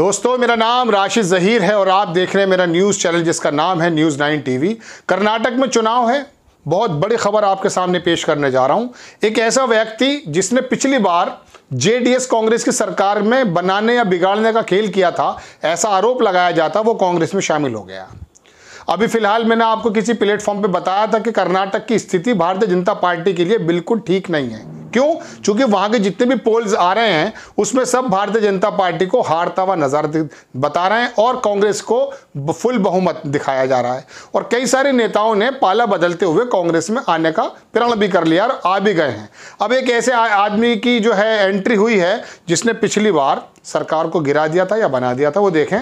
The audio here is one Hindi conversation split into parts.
दोस्तों मेरा नाम राशिद जहीर है और आप देख रहे हैं मेरा न्यूज़ चैनल जिसका नाम है न्यूज़ नाइन टीवी कर्नाटक में चुनाव है बहुत बड़ी खबर आपके सामने पेश करने जा रहा हूं एक ऐसा व्यक्ति जिसने पिछली बार जेडीएस कांग्रेस की सरकार में बनाने या बिगाड़ने का खेल किया था ऐसा आरोप लगाया जाता वो कांग्रेस में शामिल हो गया अभी फिलहाल मैंने आपको किसी प्लेटफॉर्म पर बताया था कि कर्नाटक की स्थिति भारतीय जनता पार्टी के लिए बिल्कुल ठीक नहीं है क्यों क्योंकि वहां के जितने भी पोल्स आ रहे हैं उसमें सब भारतीय जनता पार्टी को हारता हुआ नजर बता रहे हैं और कांग्रेस को फुल बहुमत दिखाया जा रहा है और कई सारे नेताओं ने पाला बदलते हुए कांग्रेस में आने का प्रण भी कर लिया और आ भी गए हैं अब एक ऐसे आदमी की जो है एंट्री हुई है जिसने पिछली बार सरकार को गिरा दिया था या बना दिया था वो देखें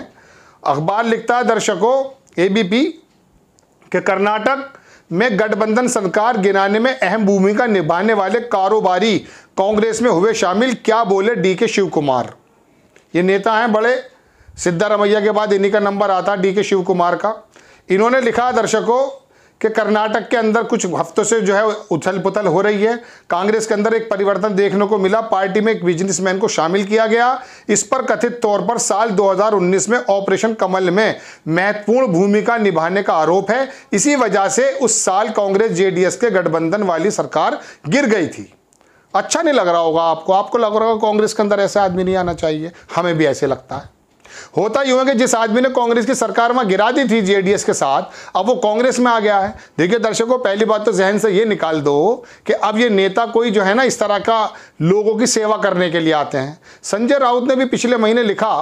अखबार लिखता है दर्शकों एबीपी के कर्नाटक में गठबंधन सरकार गिराने में अहम भूमिका निभाने वाले कारोबारी कांग्रेस में हुए शामिल क्या बोले डी के शिव कुमार ये नेता हैं बड़े सिद्धारमैया के बाद इन्हीं का नंबर आता डी के शिव कुमार का इन्होंने लिखा दर्शकों कि कर्नाटक के अंदर कुछ हफ्तों से जो है उथल पुथल हो रही है कांग्रेस के अंदर एक परिवर्तन देखने को मिला पार्टी में एक बिजनेसमैन को शामिल किया गया इस पर कथित तौर पर साल 2019 में ऑपरेशन कमल में महत्वपूर्ण भूमिका निभाने का आरोप है इसी वजह से उस साल कांग्रेस जेडीएस के गठबंधन वाली सरकार गिर गई थी अच्छा नहीं लग रहा होगा आपको आपको लग रहा होगा कांग्रेस के अंदर ऐसा आदमी नहीं आना चाहिए हमें भी ऐसे लगता है होता यूं है कि जिस आदमी ने कांग्रेस की सरकार में गिरा दी थी जेडीएस के साथ अब वो कांग्रेस में आ गया है देखिए दर्शकों पहली बात तो जहन से ये निकाल दो कि अब ये नेता कोई जो है ना इस तरह का लोगों की सेवा करने के लिए आते हैं संजय राउत ने भी पिछले महीने लिखा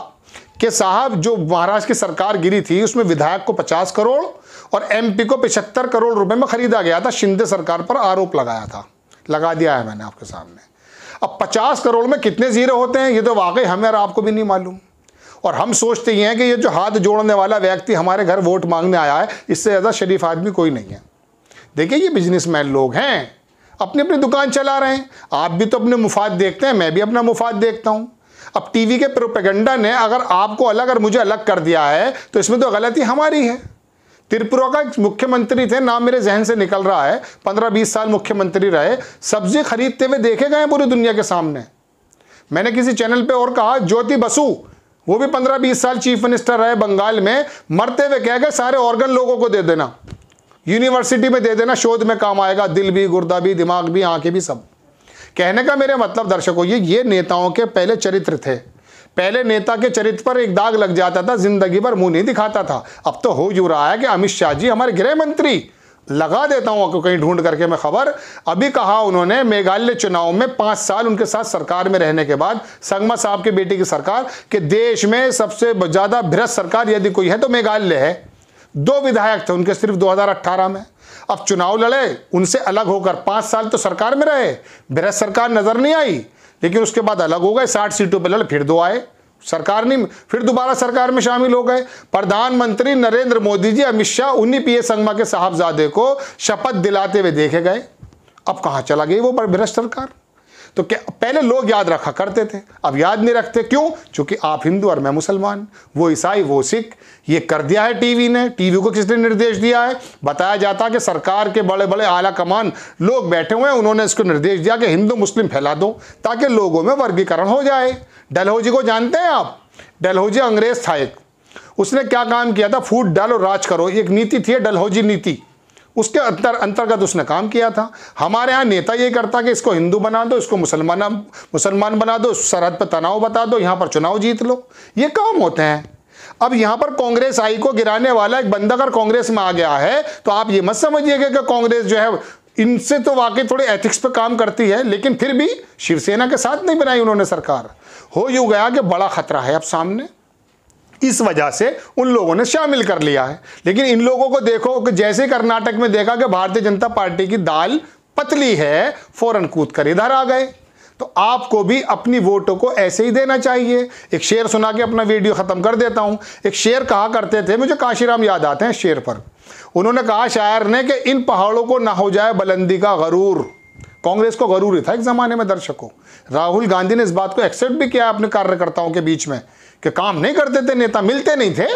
कि साहब जो महाराष्ट्र की सरकार गिरी थी उसमें विधायक को पचास करोड़ और एमपी को पिछहत्तर करोड़ रुपए में खरीदा गया था शिंदे सरकार पर आरोप लगाया था लगा दिया है मैंने आपके सामने अब पचास करोड़ में कितने जीरो होते हैं ये तो वाकई हमें और आपको भी नहीं मालूम और हम सोचते ही हैं कि ये जो हाथ जोड़ने वाला व्यक्ति हमारे घर वोट मांगने आया है इससे ज़्यादा शरीफ आदमी कोई नहीं है देखिए ये बिजनेसमैन लोग हैं अपनी अपनी दुकान चला रहे हैं आप भी तो अपने मुफाद देखते हैं मैं भी अपना मुफाद देखता हूँ अब टीवी के प्रोपेगेंडा ने अगर आपको अलग और मुझे अलग कर दिया है तो इसमें तो गलती हमारी है त्रिपुरा का मुख्यमंत्री थे नाम मेरे जहन से निकल रहा है पंद्रह बीस साल मुख्यमंत्री रहे सब्जी खरीदते हुए देखे गए हैं पूरी दुनिया के सामने मैंने किसी चैनल पे और कहा ज्योति बसु वो भी पंद्रह बीस साल चीफ मिनिस्टर रहे बंगाल में मरते हुए कह गए सारे ऑर्गन लोगों को दे देना यूनिवर्सिटी में दे देना शोध में काम आएगा दिल भी गुर्दा भी दिमाग भी आंखें भी सब कहने का मेरे मतलब दर्शकों ये ये नेताओं के पहले चरित्र थे पहले नेता के चरित्र पर एक दाग लग जाता था जिंदगी भर मुंह नहीं दिखाता था अब तो हो जू रहा है कि अमित शाह जी हमारे गृह मंत्री लगा देता हूं आपको कहीं ढूंढ करके मैं खबर अभी कहा उन्होंने मेघालय चुनाव में पांच साल उनके साथ सरकार में रहने के बाद संगमा साहब के बेटी की सरकार के देश में सबसे ज्यादा भ्रष्ट सरकार यदि कोई है तो मेघालय है दो विधायक थे उनके सिर्फ 2018 में अब चुनाव लड़े उनसे अलग होकर पांच साल तो सरकार में रहे भ्रष्ट सरकार नजर नहीं आई लेकिन उसके बाद अलग हो गए साठ सीटों पर लड़ फिर दो आए सरकार नहीं फिर दोबारा सरकार में शामिल हो गए प्रधानमंत्री नरेंद्र मोदी जी अमित शाह उन्हीं पी संगमा के साहबजादे को शपथ दिलाते हुए देखे गए अब कहाँ चला गई वो भ्रष्ट सरकार तो क्या पहले लोग याद रखा करते थे अब याद नहीं रखते क्यों क्योंकि आप हिंदू और मैं मुसलमान वो ईसाई वो सिख ये कर दिया है टीवी ने टीवी को किसने निर्देश दिया है बताया जाता कि सरकार के बड़े बड़े आला कमान लोग बैठे हुए हैं उन्होंने इसको निर्देश दिया कि हिंदू मुस्लिम फैला दो ताकि लोगों में वर्गीकरण हो जाए डलहौजी को जानते हैं आप डलहौजी अंग्रेज था एक उसने क्या काम किया था फूट डालो राज करो एक नीति थी डलहौजी नीति उसके अंतर अंतर्गत उसने काम किया था हमारे यहाँ नेता ये करता कि इसको हिंदू बना दो इसको मुसलमान मुसलमान बना दो सरहद पर तनाव बता दो यहाँ पर चुनाव जीत लो ये काम होते हैं अब यहां पर कांग्रेस आई को गिराने वाला एक बंदा अगर कांग्रेस में आ गया है तो आप ये मत समझिएगा कि कांग्रेस जो है इनसे तो वाकई थोड़े एथिक्स पर काम करती है लेकिन फिर भी शिवसेना के साथ नहीं बनाई उन्होंने सरकार हो यू गया कि बड़ा खतरा है अब सामने इस वजह से उन लोगों ने शामिल कर लिया है लेकिन इन लोगों को देखो कि जैसे कर्नाटक में देखा कि भारतीय जनता पार्टी की दाल पतली है फौरन कूद कर इधर आ गए तो आपको भी अपनी वोटों को ऐसे ही देना चाहिए एक शेर सुना के अपना वीडियो ख़त्म कर देता हूं एक शेर कहा करते थे मुझे काशीराम याद आते हैं शेर पर उन्होंने कहा शायर ने कि इन पहाड़ों को ना हो जाए बुलंदी का गरूर कांग्रेस को गरूर था एक ज़माने में दर्शकों राहुल गांधी ने इस बात को एक्सेप्ट भी किया अपने कार्यकर्ताओं के बीच में कि काम नहीं करते थे नेता मिलते नहीं थे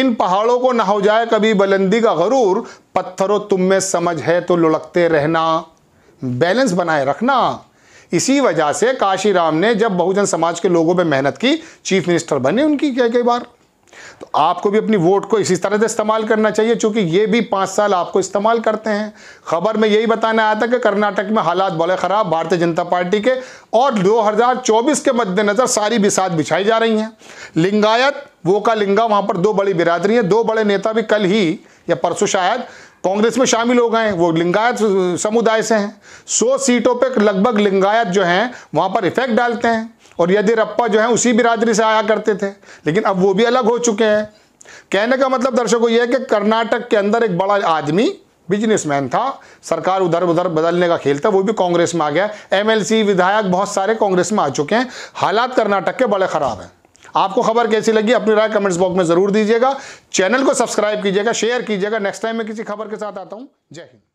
इन पहाड़ों को ना हो जाए कभी बुलंदी का गरूर पत्थरों तुम में समझ है तो लुढ़कते रहना बैलेंस बनाए रखना इसी वजह से काशीराम ने जब बहुजन समाज के लोगों पर मेहनत की चीफ मिनिस्टर बने उनकी कई कई बार तो आपको भी अपनी वोट को इसी तरह से इस्तेमाल करना चाहिए क्योंकि ये भी पाँच साल आपको इस्तेमाल करते हैं खबर में यही बताना आया था कि कर्नाटक में हालात बड़े ख़राब भारतीय जनता पार्टी के और 2024 के मद्देनज़र सारी बिसात बिछाई जा रही हैं लिंगायत वो का लिंगा वहाँ पर दो बड़ी बिरादरी हैं दो बड़े नेता भी कल ही या परसों शायद कांग्रेस में शामिल हो गए वो लिंगायत समुदाय से हैं सौ सीटों पर लगभग लिंगायत जो हैं वहाँ पर इफेक्ट डालते हैं और यदियरप्पा जो है उसी बिरादरी से आया करते थे लेकिन अब वो भी अलग हो चुके हैं कहने का मतलब दर्शकों यह है कि कर्नाटक के अंदर एक बड़ा आदमी बिजनेसमैन था सरकार उधर उधर बदलने का खेल था वो भी कांग्रेस में आ गया एमएलसी विधायक बहुत सारे कांग्रेस में आ चुके हैं हालात कर्नाटक के बड़े ख़राब हैं आपको खबर कैसी लगी अपनी राय कमेंट्स बॉक्स में जरूर दीजिएगा चैनल को सब्सक्राइब कीजिएगा शेयर कीजिएगा नेक्स्ट टाइम मैं किसी खबर के साथ आता हूं जय हिंद